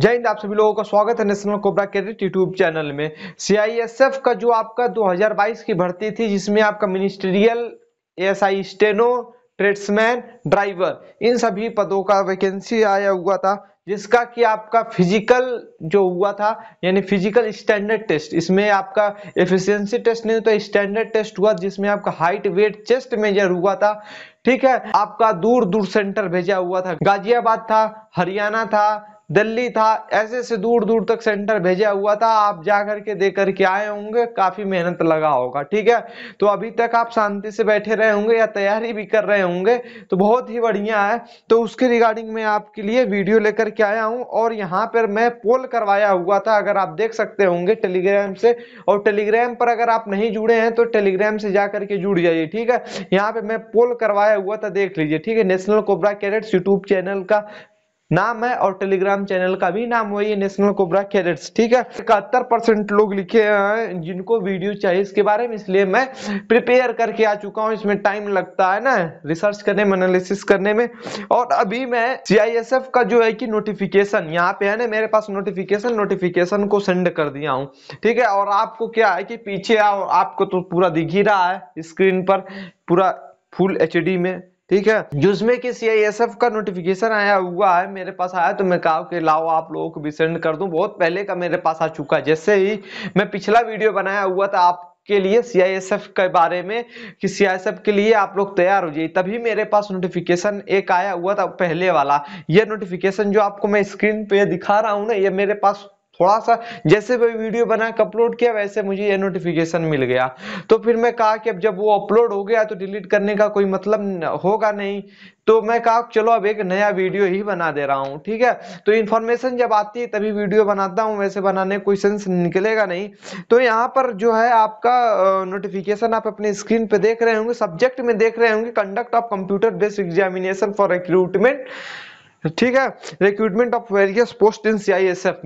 जय हिंद आप सभी लोगों का स्वागत है national cobra cadet YouTube channel में सीआईएसएफ का जो आपका 2022 की भर्ती थी जिसमें आपका ministerial ASI steno tradesman driver इन सभी पदों का वैकेंसी आया हुआ था जिसका कि आपका फिजिकल जो हुआ था यानी फिजिकल स्टैंडर्ड टेस्ट इसमें आपका एफिशिएंसी टेस्ट नहीं तो स्टैंडर्ड टेस्ट हुआ जिसमें आपका हाइट वेट चेस्ट मेजर हुआ था ठीक है आपका दूर दूर सेंटर भेजा हुआ था गाजियाबाद था हरियाणा था दिल्ली था ऐसे से दूर दूर तक सेंटर भेजा हुआ था आप जा करके दे करके आए होंगे काफ़ी मेहनत लगा होगा ठीक है तो अभी तक आप शांति से बैठे रहे होंगे या तैयारी भी कर रहे होंगे तो बहुत ही बढ़िया है तो उसके रिगार्डिंग मैं आपके लिए वीडियो लेकर के आया हूँ और यहाँ पर मैं पोल करवाया हुआ था अगर आप देख सकते होंगे टेलीग्राम से और टेलीग्राम पर अगर आप नहीं जुड़े हैं तो टेलीग्राम से जा करके जुड़ जाइए ठीक है यहाँ पे मैं पोल करवाया हुआ था देख लीजिए ठीक है national cobra cadets YouTube channel का नाम है और टेलीग्राम चैनल का भी नाम वही है नेशनल कोबरा कैडेट्स ठीक है इकहत्तर परसेंट लोग लिखे हैं जिनको वीडियो चाहिए इसके बारे में इसलिए मैं प्रिपेयर करके आ चुका हूँ इसमें टाइम लगता है ना रिसर्च करने में एनालिसिस करने में और अभी मैं सी का जो है कि नोटिफिकेशन यहाँ पे है ना मेरे पास नोटिफिकेशन नोटिफिकेशन को सेंड कर दिया हूँ ठीक है और आपको क्या है कि पीछे आओ आपको तो पूरा दिख ही रहा है स्क्रीन पर पूरा फुल एच में ठीक है जिसमें कि एफ का नोटिफिकेशन आया हुआ है मेरे पास आया तो मैं कहा कि लाओ आप लोगों को भी सेंड कर दूं बहुत पहले का मेरे पास आ चुका है जैसे ही मैं पिछला वीडियो बनाया हुआ था आप के लिए सीआईएसएफ के बारे में कि सीआईएसएफ के लिए आप लोग तैयार हो जाइए तभी मेरे पास नोटिफिकेशन एक आया हुआ था पहले वाला ये नोटिफिकेशन जो आपको मैं स्क्रीन पे दिखा रहा हूँ ना ये मेरे पास थोड़ा सा जैसे मैं वीडियो बना के अपलोड किया वैसे मुझे ये नोटिफिकेशन मिल गया तो फिर मैं कहा कि अब जब वो अपलोड हो गया तो डिलीट करने का कोई मतलब होगा नहीं तो मैं कहा चलो अब एक नया वीडियो ही बना दे रहा हूँ ठीक है तो इन्फॉर्मेशन जब आती है तभी वीडियो बनाता हूँ वैसे बनाने कोई सेंस निकलेगा नहीं तो यहाँ पर जो है आपका नोटिफिकेशन आप अपने स्क्रीन पर देख रहे होंगे सब्जेक्ट में देख रहे होंगे conduct of computer based examination for recruitment ठीक है recruitment of various post in C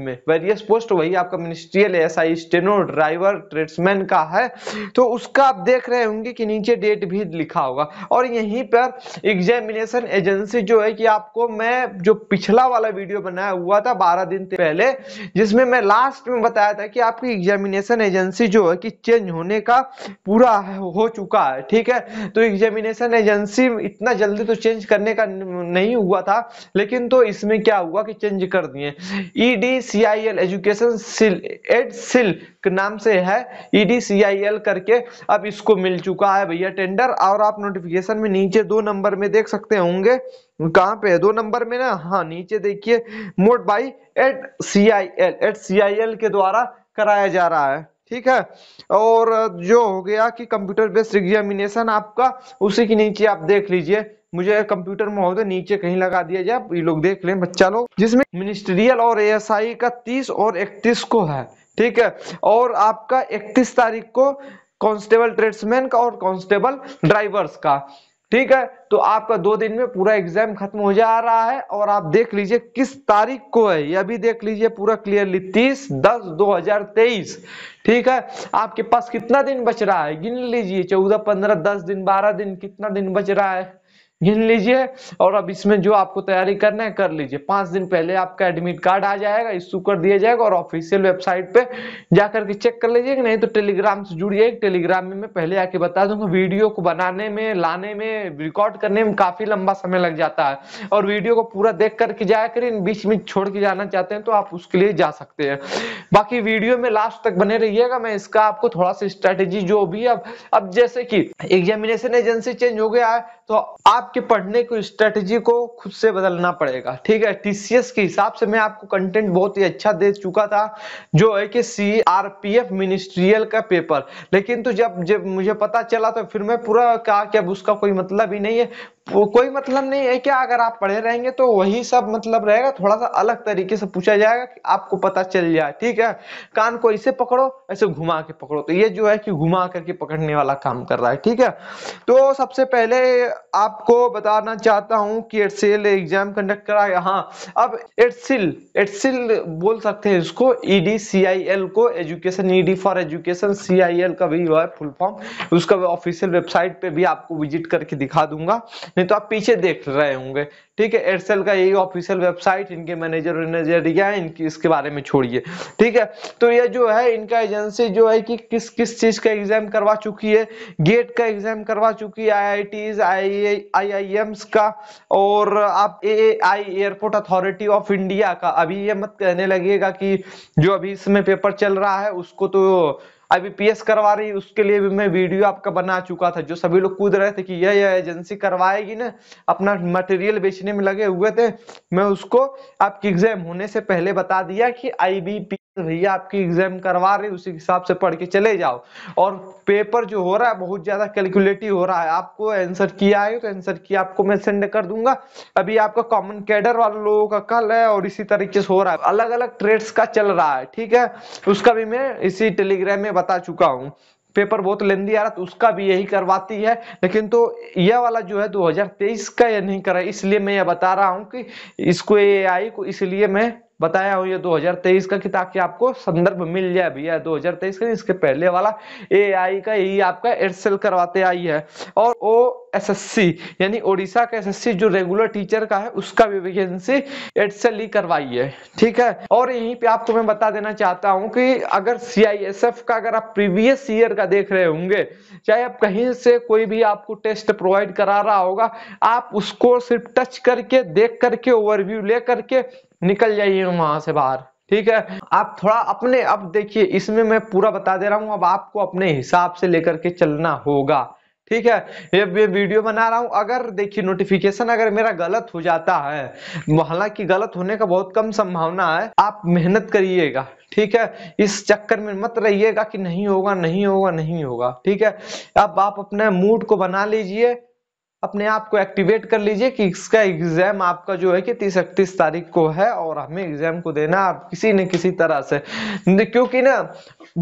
में वेरियस पोस्ट वही आपका ministerial S I steno driver tradesman का है तो उसका आप देख रहे होंगे कि नीचे डेट भी लिखा होगा और यहीं पर एग्जामिनेशन एजेंसी जो है कि आपको मैं जो पिछला वाला वीडियो बनाया हुआ था बारह दिन पहले जिसमें मैं लास्ट में बताया था कि आपकी एग्जामिनेशन एजेंसी जो है कि चेंज होने का पूरा हो चुका है ठीक है तो एग्जामिनेशन एजेंसी इतना जल्दी तो चेंज करने का नहीं हुआ था लेकिन लेकिन तो इसमें क्या हुआ कि चेंज कर दिए EDCIL e education CIL Ed CIL के नाम से है ईडीसीआईएल e करके अब इसको मिल चुका है भैया टेंडर और आप नोटिफिकेशन में नीचे दो नंबर में देख सकते होंगे कहाँ पे है दो नंबर में ना हाँ नीचे देखिए mode by Ed C I L Ed C I L के द्वारा कराया जा रहा है ठीक है और जो हो गया कि कंप्यूटर बेस्ड एग्जामिनेशन आपका उसी के नीचे आप देख लीजिए मुझे कंप्यूटर महोदय तो नीचे कहीं लगा दिया जाए ये लोग देख लें बच्चा लोग जिसमें मिनिस्ट्रियल और एएसआई का 30 और 31 को है ठीक है और आपका 31 तारीख को कांस्टेबल ट्रेड्समैन का और कांस्टेबल ड्राइवर्स का ठीक है तो आपका दो दिन में पूरा एग्जाम खत्म हो जा रहा है और आप देख लीजिए किस तारीख को है यह भी देख लीजिए पूरा क्लियरली तीस दस दो हजार तेईस ठीक है आपके पास कितना दिन बच रहा है गिन लीजिए चौदह पंद्रह दस दिन बारह दिन कितना दिन बच रहा है गिन लीजिए और अब इसमें जो आपको तैयारी करना है कर लीजिए पांच दिन पहले आपका एडमिट कार्ड आ जाएगा इश्यू कर दिया जाएगा और ऑफिशियल वेबसाइट पे जाकर के चेक कर लीजिएगा नहीं तो टेलीग्राम से जुड़िए टेलीग्राम में मैं पहले आके बता दूंगा वीडियो को बनाने में लाने में रिकॉर्ड करने में काफी लंबा समय लग जाता है और वीडियो को पूरा देख करके जाया करिए बीच में छोड़ के जाना चाहते हैं तो आप उसके लिए जा सकते हैं बाकी वीडियो में लास्ट तक बने रहिएगा मैं इसका आपको थोड़ा सा स्ट्रेटेजी जो भी अब अब जैसे कि एग्जामिनेशन एजेंसी चेंज हो गया है तो आपके पढ़ने की स्ट्रेटजी को खुद से बदलना पड़ेगा ठीक है टीसीएस के हिसाब से मैं आपको कंटेंट बहुत ही अच्छा दे चुका था जो है कि C R P F ministerial का पेपर लेकिन तो जब जब मुझे पता चला तो फिर मैं पूरा कहा कि अब उसका कोई मतलब ही नहीं है वो कोई मतलब नहीं है क्या अगर आप पढ़े रहेंगे तो वही सब मतलब रहेगा थोड़ा सा अलग तरीके से पूछा जाएगा कि आपको पता चल जाए ठीक है कान को ऐसे पकड़ो ऐसे घुमा के पकड़ो तो ये जो है कि घुमा करके पकड़ने वाला काम कर रहा है ठीक है तो सबसे पहले आपको बताना चाहता हूँ कि एडसेल एग्जाम कंडक्ट करा हाँ अब एडसिल एडसिल बोल सकते हैं इसको ईडी सी आई एल को education ED for education C I L का भी जो है फुल फॉर्म उसका ऑफिशियल वेबसाइट पे भी आपको विजिट करके दिखा दूंगा नहीं तो आप पीछे देख रहे होंगे ठीक है एयरसेल का यही ऑफिशियल वेबसाइट इनके मैनेजर नजरिया है इनकी इसके बारे में छोड़िए ठीक है तो ये जो है इनका एजेंसी जो है कि किस किस चीज का एग्जाम करवा चुकी है गेट का एग्जाम करवा चुकी है आई I Ts I I AIIMS का और आप A I airport authority of India का अभी ये मत कहने लगेगा कि जो अभी इसमें पेपर चल रहा है उसको तो अभी पीएस करवा रही उसके लिए भी मैं वीडियो आपका बना चुका था जो सभी लोग कूद रहे थे कि यह यह एजेंसी करवाएगी ना अपना मटेरियल बेचने में लगे हुए थे मैं उसको आपकी एग्जाम होने से पहले बता दिया कि आई तो भैया आपकी एग्जाम करवा रहे उसी हिसाब से पढ़ के चले जाओ और पेपर जो हो रहा है बहुत ज्यादा कैलकुलेटिव हो रहा है आपको आंसर किया है तो आंसर किया आपको मैं सेंड कर दूंगा अभी आपका कॉमन कैडर वाले लोगों का कल है और इसी तरीके से हो रहा है अलग अलग ट्रेड्स का चल रहा है ठीक है उसका भी मैं इसी टेलीग्राम में बता चुका हूँ पेपर बहुत लेंदी आ रहा तो उसका भी यही करवाती है लेकिन तो यह वाला जो है 2023 का यह नहीं करा इसलिए मैं यह बता रहा हूँ कि इसको एआई को इसलिए मैं बताया हूँ ये 2023 का कि ताकि आपको संदर्भ मिल जाए भैया 2023 का इसके पहले वाला एआई का यही आपका एडसेल करवाते आई है और ओ एसएससी यानी ओडिशा का एसएससी जो रेगुलर टीचर का है उसका भी वैकेंसी एडसेल ही करवाई है ठीक है और यहीं पे आपको मैं बता देना चाहता हूँ कि अगर सी का अगर आप प्रीवियस ईयर का देख रहे होंगे चाहे आप कहीं से कोई भी आपको टेस्ट प्रोवाइड करा रहा होगा आप उसको सिर्फ टच करके देख करके ओवरव्यू ले करके निकल जाइए वहां से बाहर ठीक है आप थोड़ा अपने अब देखिए इसमें मैं पूरा बता दे रहा हूँ अब आपको अपने हिसाब से लेकर के चलना होगा ठीक है ये ये वीडियो बना रहा हूँ अगर देखिए नोटिफिकेशन अगर मेरा गलत हो जाता है हालांकि गलत होने का बहुत कम संभावना है आप मेहनत करिएगा ठीक है इस चक्कर में मत रहिएगा कि नहीं होगा नहीं होगा नहीं होगा ठीक है अब आप अपने मूड को बना लीजिए अपने आप को एक्टिवेट कर लीजिए कि इसका एग्जाम आपका जो है कि तीस इकतीस तारीख को है और हमें एग्जाम को देना आप किसी न किसी तरह से क्योंकि ना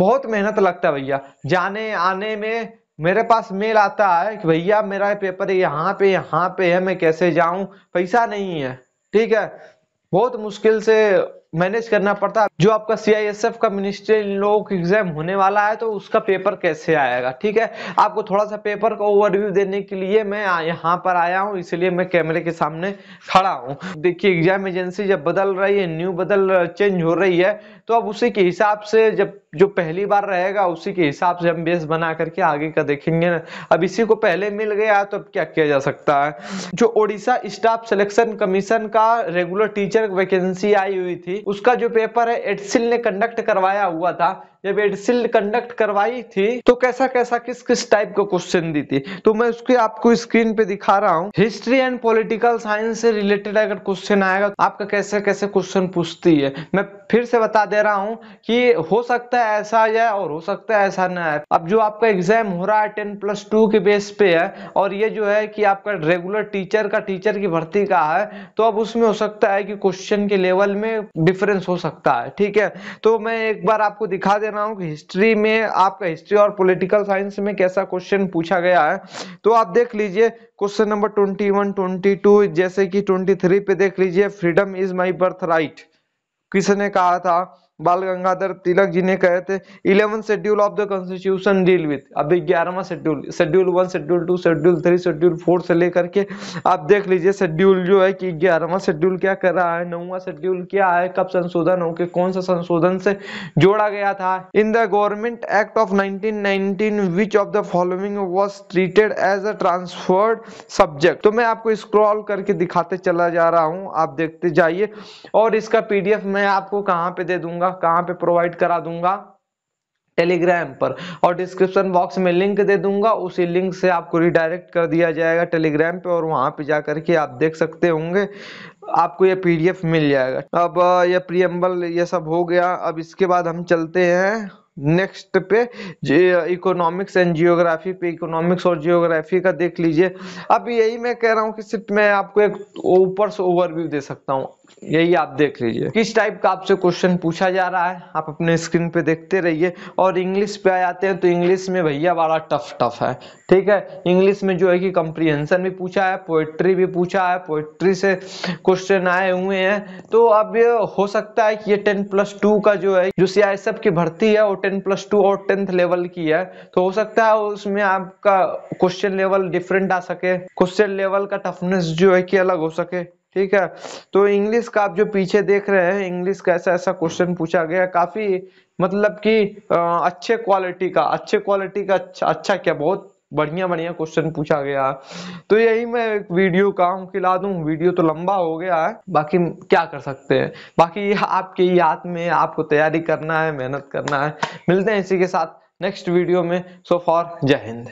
बहुत मेहनत लगता है भैया जाने आने में मेरे पास मेल आता है कि भैया मेरा पेपर यहाँ पे यहाँ पे है मैं कैसे जाऊं पैसा नहीं है ठीक है बहुत मुश्किल से मैनेज करना पड़ता जो आपका सीआईएसएफ का एस एफ का एग्जाम होने वाला है तो उसका पेपर कैसे आएगा ठीक है आपको थोड़ा सा पेपर का ओवरव्यू देने के लिए मैं यहाँ पर आया हूँ इसलिए मैं कैमरे के सामने खड़ा हूँ देखिए एग्जाम एजेंसी जब बदल रही है न्यू बदल चेंज हो रही है तो अब उसी के हिसाब से जब जो पहली बार रहेगा उसी के हिसाब से हम बेस बना करके आगे का देखेंगे ना अब इसी को पहले मिल गया तो अब क्या किया जा सकता है जो ओडिशा स्टाफ सिलेक्शन कमीशन का रेगुलर टीचर वैकेंसी आई हुई थी उसका जो पेपर है एडसिल ने कंडक्ट करवाया हुआ था जब एडसिल कंडक्ट करवाई थी तो कैसा कैसा किस किस टाइप का क्वेश्चन दी थी तो मैं उसके आपको स्क्रीन पे दिखा रहा हूँ हिस्ट्री एंड पॉलिटिकल साइंस से रिलेटेड अगर क्वेश्चन आएगा आपका कैसे कैसे क्वेश्चन पूछती है मैं फिर से बता दे रहा हूँ कि हो सकता है ऐसा आ जाए और हो सकता है ऐसा ना आए अब जो आपका एग्जाम हो रहा है टेन प्लस टू के बेस पे है और ये जो है कि आपका रेगुलर टीचर का टीचर की भर्ती का है तो अब उसमें हो सकता है कि क्वेश्चन के लेवल में डिफरेंस हो सकता है ठीक है तो मैं एक बार आपको दिखा दे रहा रहा हूँ कि हिस्ट्री में आपका हिस्ट्री और पॉलिटिकल साइंस में कैसा क्वेश्चन पूछा गया है तो आप देख लीजिए question number twenty one twenty two जैसे कि ट्वेंटी थ्री पे देख लीजिए freedom is my birth right किसने कहा था बाल गंगाधर तिलक जी ने कहे थे eleven schedule of the constitution deal with अभी ग्यारहवा schedule schedule one schedule two schedule three schedule four से लेकर के आप देख लीजिए शेड्यूल जो है कि ग्यारहवा शेड्यूल क्या कर रहा है नौवा शेड्यूल क्या है कब संशोधन हो के कौन सा संशोधन से जोड़ा गया था in the government act of nineteen which of the following was treated as a transferred subject तो मैं आपको स्क्रॉल करके दिखाते चला जा रहा हूँ आप देखते जाइए और इसका पी मैं आपको कहाँ पे दे दूंगा दूंगा कहां पे प्रोवाइड करा दूंगा टेलीग्राम पर और डिस्क्रिप्शन बॉक्स में लिंक दे दूंगा उसी लिंक से आपको रिडायरेक्ट कर दिया जाएगा टेलीग्राम पे और वहां पे जा करके आप देख सकते होंगे आपको ये पीडीएफ मिल जाएगा अब यह प्रियम्बल ये सब हो गया अब इसके बाद हम चलते हैं नेक्स्ट पे इकोनॉमिक्स एंड जियोग्राफी पे इकोनॉमिक्स और जियोग्राफी का देख लीजिए अब यही मैं कह रहा हूँ कि सिर्फ मैं आपको एक ऊपर से ओवरव्यू दे सकता हूँ यही आप देख लीजिए किस टाइप का आपसे क्वेश्चन पूछा जा रहा है आप अपने स्क्रीन पे देखते रहिए और इंग्लिश पे आ जाते हैं तो इंग्लिश में भैया बड़ा टफ टफ है ठीक है इंग्लिश में जो है कि कंप्रीहेंशन भी पूछा है पोएट्री भी पूछा है पोएट्री से क्वेश्चन आए हुए हैं तो अब हो सकता है कि ये टेन प्लस टू का जो है जो सी e की भर्ती है वो टेन प्लस टू और टेंथ लेवल की है तो हो सकता है उसमें आपका क्वेश्चन लेवल डिफरेंट आ सके क्वेश्चन लेवल का टफनेस जो है कि अलग हो सके ठीक है तो इंग्लिश का आप जो पीछे देख रहे हैं इंग्लिश का ऐसा ऐसा क्वेश्चन पूछा गया काफी मतलब कि अच्छे क्वालिटी का अच्छे क्वालिटी का अच्छा अच्छा क्या बहुत बढ़िया बढ़िया क्वेश्चन पूछा गया तो यही मैं एक वीडियो का हूँ खिला दू वीडियो तो लंबा हो गया है बाकी क्या कर सकते हैं बाकी आपके हाथ में आपको तैयारी करना है मेहनत करना है मिलते हैं इसी के साथ नेक्स्ट वीडियो में सो फॉर जय हिंद